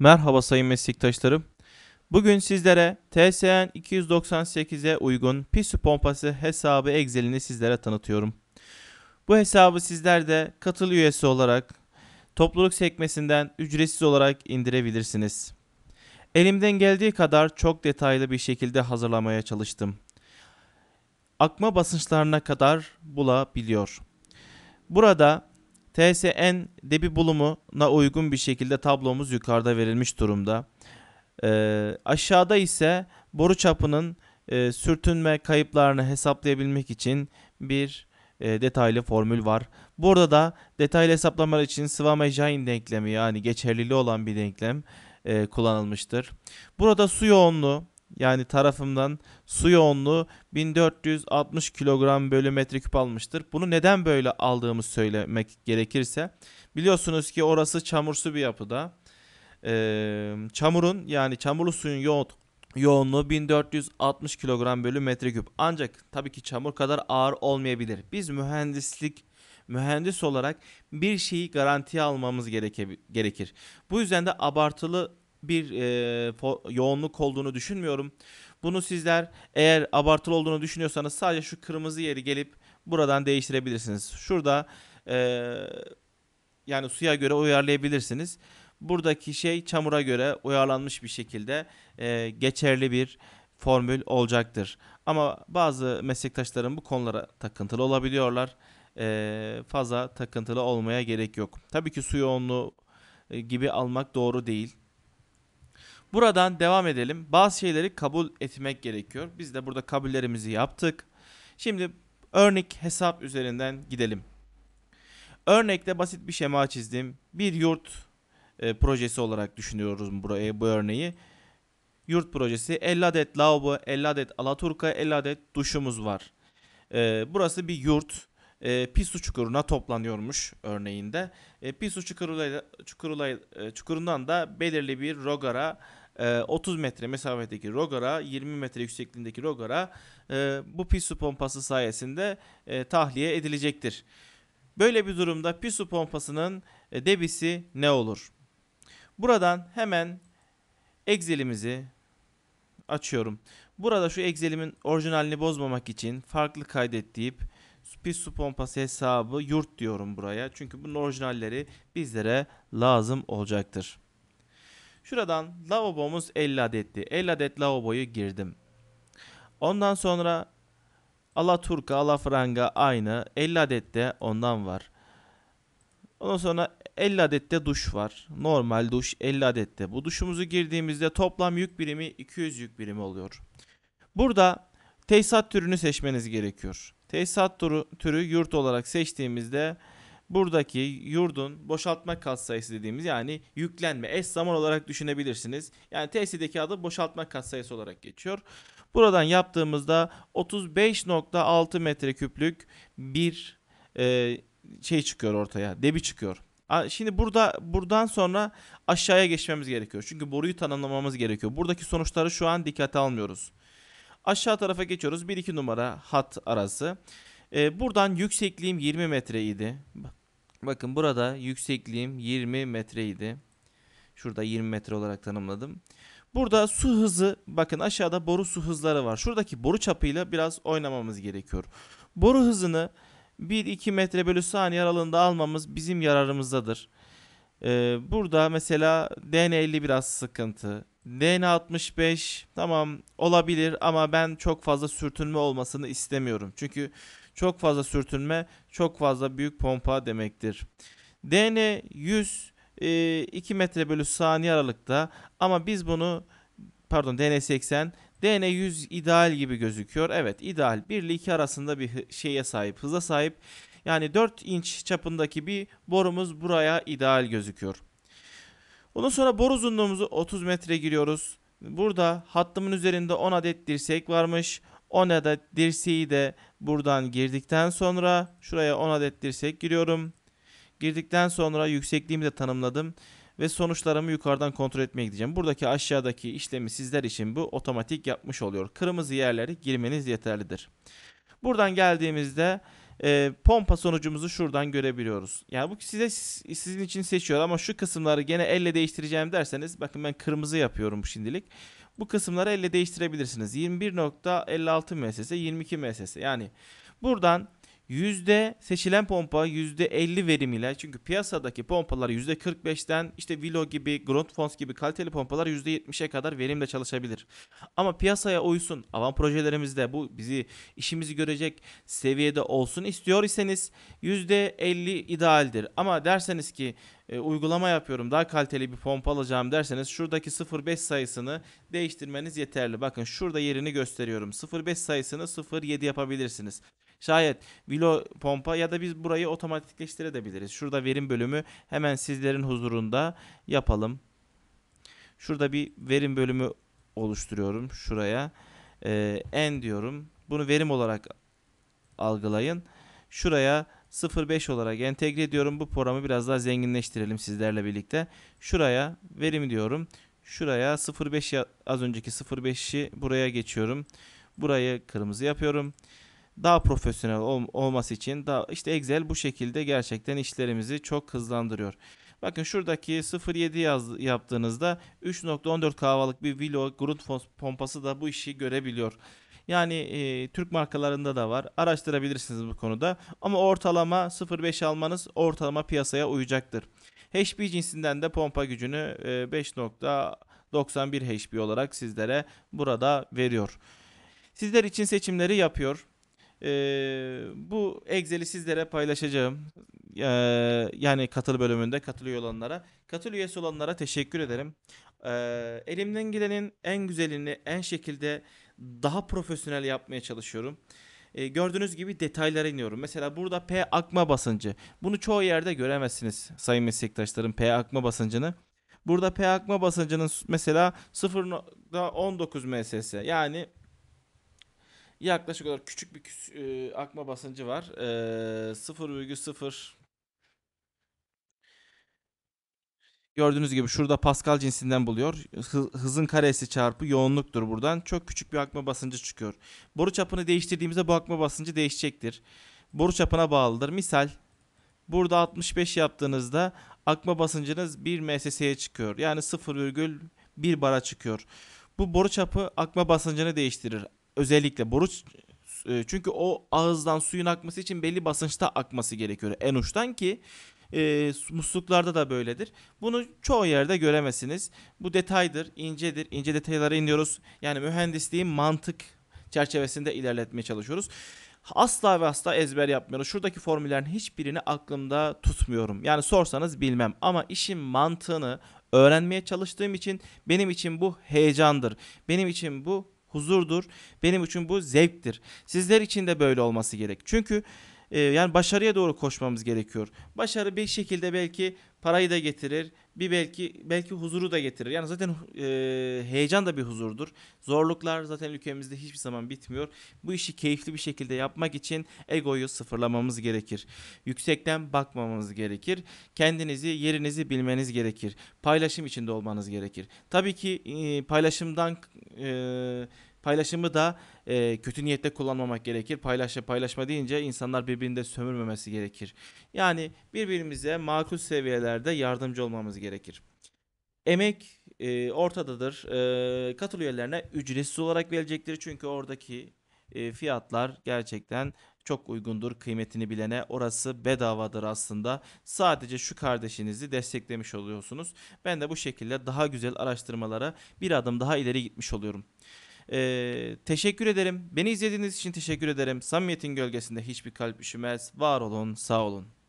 Merhaba sayın meslektaşlarım. Bugün sizlere TSN 298'e uygun PISU pompası hesabı Excel'ini sizlere tanıtıyorum. Bu hesabı sizler de katıl üyesi olarak topluluk sekmesinden ücretsiz olarak indirebilirsiniz. Elimden geldiği kadar çok detaylı bir şekilde hazırlamaya çalıştım. Akma basınçlarına kadar bulabiliyor. Burada TSN debi bulumuna uygun bir şekilde tablomuz yukarıda verilmiş durumda. E, aşağıda ise boru çapının e, sürtünme kayıplarını hesaplayabilmek için bir e, detaylı formül var. Burada da detaylı hesaplamalar için Swami-Jain denklemi yani geçerliliği olan bir denklem e, kullanılmıştır. Burada su yoğunluğu yani tarafımdan su yoğunluğu 1460 kilogram bölü metreküp almıştır. Bunu neden böyle aldığımı söylemek gerekirse biliyorsunuz ki orası çamursu bir yapıda. Ee, çamurun yani çamurlu suyun yoğun, yoğunluğu 1460 kilogram bölü metreküp. Ancak tabii ki çamur kadar ağır olmayabilir. Biz mühendislik mühendis olarak bir şeyi garantiye almamız gereke, gerekir. Bu yüzden de abartılı bir e, yoğunluk olduğunu düşünmüyorum. Bunu sizler eğer abartılı olduğunu düşünüyorsanız sadece şu kırmızı yeri gelip buradan değiştirebilirsiniz. Şurada e, yani suya göre uyarlayabilirsiniz. Buradaki şey çamura göre uyarlanmış bir şekilde e, geçerli bir formül olacaktır. Ama bazı meslektaşlarım bu konulara takıntılı olabiliyorlar. E, fazla takıntılı olmaya gerek yok. Tabii ki su yoğunluğu e, gibi almak doğru değil. Buradan devam edelim. Bazı şeyleri kabul etmek gerekiyor. Biz de burada kabullerimizi yaptık. Şimdi örnek hesap üzerinden gidelim. Örnekte basit bir şema çizdim. Bir yurt e, projesi olarak düşünüyoruz burayı, e, bu örneği. Yurt projesi 50 adet lavabo, 50 adet alaturka, 50 adet duşumuz var. E, burası bir yurt. E, pis su çukuruna toplanıyormuş örneğinde. E, pis su çukuruyla, çukuruyla, e, çukurundan da belirli bir rogara e, ee, 30 metre mesafedeki Rogar'a 20 metre yüksekliğindeki Rogar'a e, bu pis pompası sayesinde e, tahliye edilecektir. Böyle bir durumda pis pompasının e, debisi ne olur? Buradan hemen Excel'imizi açıyorum. Burada şu Excel'imin orijinalini bozmamak için farklı kaydetleyip bir su pompası hesabı yurt diyorum buraya. Çünkü bunun orijinalleri bizlere lazım olacaktır. Şuradan lavabomuz 50 adetti. 50 adet lavaboyu girdim. Ondan sonra ala turka, ala franga aynı. 50 adet de ondan var. Ondan sonra 50 adet de duş var. Normal duş 50 adet de. Bu duşumuzu girdiğimizde toplam yük birimi 200 yük birimi oluyor. Burada tesisat türünü seçmeniz gerekiyor. Tesisat türü, türü yurt olarak seçtiğimizde buradaki yurdun boşaltma katsayısı dediğimiz yani yüklenme eş zaman olarak düşünebilirsiniz. Yani TS'deki adı boşaltma katsayısı olarak geçiyor. Buradan yaptığımızda 35.6 metreküplük bir e, şey çıkıyor ortaya. Debi çıkıyor. Şimdi burada buradan sonra aşağıya geçmemiz gerekiyor. Çünkü boruyu tanımlamamız gerekiyor. Buradaki sonuçları şu an dikkate almıyoruz. Aşağı tarafa geçiyoruz. 1-2 numara hat arası. Ee, buradan yüksekliğim 20 metre idi. Bakın burada yüksekliğim 20 metreydi. Şurada 20 metre olarak tanımladım. Burada su hızı bakın aşağıda boru su hızları var. Şuradaki boru çapıyla biraz oynamamız gerekiyor. Boru hızını 1-2 metre bölü saniye aralığında almamız bizim yararımızdadır. Ee, burada mesela DN50 biraz sıkıntı. DN65 tamam olabilir ama ben çok fazla sürtünme olmasını istemiyorum. Çünkü çok fazla sürtünme, çok fazla büyük pompa demektir. DN 100 e, 2 metre bölü saniye aralıkta ama biz bunu pardon DN 80 DN 100 ideal gibi gözüküyor. Evet ideal 1 ile 2 arasında bir şeye sahip hıza sahip. Yani 4 inç çapındaki bir borumuz buraya ideal gözüküyor. Ondan sonra boru uzunluğumuzu 30 metre giriyoruz. Burada hattımın üzerinde 10 adet dirsek varmış. 10 adet dirseği de buradan girdikten sonra şuraya 10 adet dirsek giriyorum. Girdikten sonra yüksekliğimi de tanımladım ve sonuçlarımı yukarıdan kontrol etmeye gideceğim. Buradaki aşağıdaki işlemi sizler için bu otomatik yapmış oluyor. Kırmızı yerleri girmeniz yeterlidir. Buradan geldiğimizde e, pompa sonucumuzu şuradan görebiliyoruz. Yani bu size sizin için seçiyor ama şu kısımları gene elle değiştireceğim derseniz bakın ben kırmızı yapıyorum şimdilik. Bu kısımları elle değiştirebilirsiniz. 21.56 MSS, 22 MSS. Yani buradan Yüzde seçilen pompa yüzde 50 verim ile çünkü piyasadaki pompalar yüzde 45'ten işte Vilo gibi Grundfos gibi kaliteli pompalar yüzde 70'e kadar verimle çalışabilir. Ama piyasaya uysun avan projelerimizde bu bizi işimizi görecek seviyede olsun istiyor iseniz yüzde 50 idealdir. Ama derseniz ki e, uygulama yapıyorum daha kaliteli bir pompa alacağım derseniz şuradaki 0.5 sayısını değiştirmeniz yeterli. Bakın şurada yerini gösteriyorum 0.5 sayısını 0.7 yapabilirsiniz. Şayet Vilo pompa ya da biz burayı otomatikleştirebiliriz. Şurada verim bölümü hemen sizlerin huzurunda yapalım. Şurada bir verim bölümü oluşturuyorum şuraya. Ee, en diyorum. Bunu verim olarak algılayın. Şuraya 0.5 olarak entegre ediyorum. Bu programı biraz daha zenginleştirelim sizlerle birlikte. Şuraya verim diyorum. Şuraya 0.5 az önceki 0.5'i buraya geçiyorum. Burayı kırmızı yapıyorum daha profesyonel ol, olması için daha işte Excel bu şekilde gerçekten işlerimizi çok hızlandırıyor. Bakın şuradaki 07 yaz, yaptığınızda 3.14 kahvalık bir Vilo Grund pompası da bu işi görebiliyor. Yani e, Türk markalarında da var. Araştırabilirsiniz bu konuda. Ama ortalama 0.5 almanız ortalama piyasaya uyacaktır. HP cinsinden de pompa gücünü e, 5.91 HP olarak sizlere burada veriyor. Sizler için seçimleri yapıyor. Ee, bu Excel'i sizlere paylaşacağım. Ee, yani katıl bölümünde katılıyor olanlara. Katıl üyesi olanlara teşekkür ederim. Ee, elimden gelenin en güzelini en şekilde daha profesyonel yapmaya çalışıyorum. Ee, gördüğünüz gibi detaylara iniyorum. Mesela burada P akma basıncı. Bunu çoğu yerde göremezsiniz sayın meslektaşlarım P akma basıncını. Burada P akma basıncının mesela 0.19 MSS yani yaklaşık olarak küçük bir küs, e, akma basıncı var. E, 0,0 Gördüğünüz gibi şurada Pascal cinsinden buluyor. Hızın karesi çarpı yoğunluktur buradan. Çok küçük bir akma basıncı çıkıyor. Boru çapını değiştirdiğimizde bu akma basıncı değişecektir. Boru çapına bağlıdır. Misal burada 65 yaptığınızda akma basıncınız 1 MSS'ye çıkıyor. Yani 0,1 bara çıkıyor. Bu boru çapı akma basıncını değiştirir özellikle boru e, çünkü o ağızdan suyun akması için belli basınçta akması gerekiyor en uçtan ki e, musluklarda da böyledir. Bunu çoğu yerde göremezsiniz. Bu detaydır, incedir. İnce detaylara iniyoruz. Yani mühendisliğin mantık çerçevesinde ilerletmeye çalışıyoruz. Asla ve asla ezber yapmıyoruz. Şuradaki formüllerin hiçbirini aklımda tutmuyorum. Yani sorsanız bilmem ama işin mantığını öğrenmeye çalıştığım için benim için bu heyecandır. Benim için bu huzurdur. Benim için bu zevktir. Sizler için de böyle olması gerek. Çünkü e, yani başarıya doğru koşmamız gerekiyor. Başarı bir şekilde belki parayı da getirir, bir belki belki huzuru da getirir. Yani zaten e, heyecan da bir huzurdur. Zorluklar zaten ülkemizde hiçbir zaman bitmiyor. Bu işi keyifli bir şekilde yapmak için egoyu sıfırlamamız gerekir. Yüksekten bakmamamız gerekir. Kendinizi, yerinizi bilmeniz gerekir. Paylaşım içinde olmanız gerekir. Tabii ki e, paylaşımdan e, Paylaşımı da e, kötü niyetle kullanmamak gerekir. Paylaşma paylaşma deyince insanlar birbirini sömürmemesi gerekir. Yani birbirimize makul seviyelerde yardımcı olmamız gerekir. Emek e, ortadadır. E, katıl üyelerine ücretsiz olarak verecektir. Çünkü oradaki e, fiyatlar gerçekten çok uygundur kıymetini bilene. Orası bedavadır aslında. Sadece şu kardeşinizi desteklemiş oluyorsunuz. Ben de bu şekilde daha güzel araştırmalara bir adım daha ileri gitmiş oluyorum. Ee, teşekkür ederim. Beni izlediğiniz için teşekkür ederim. Samimiyetin gölgesinde hiçbir kalp üşümez. Var olun, sağ olun.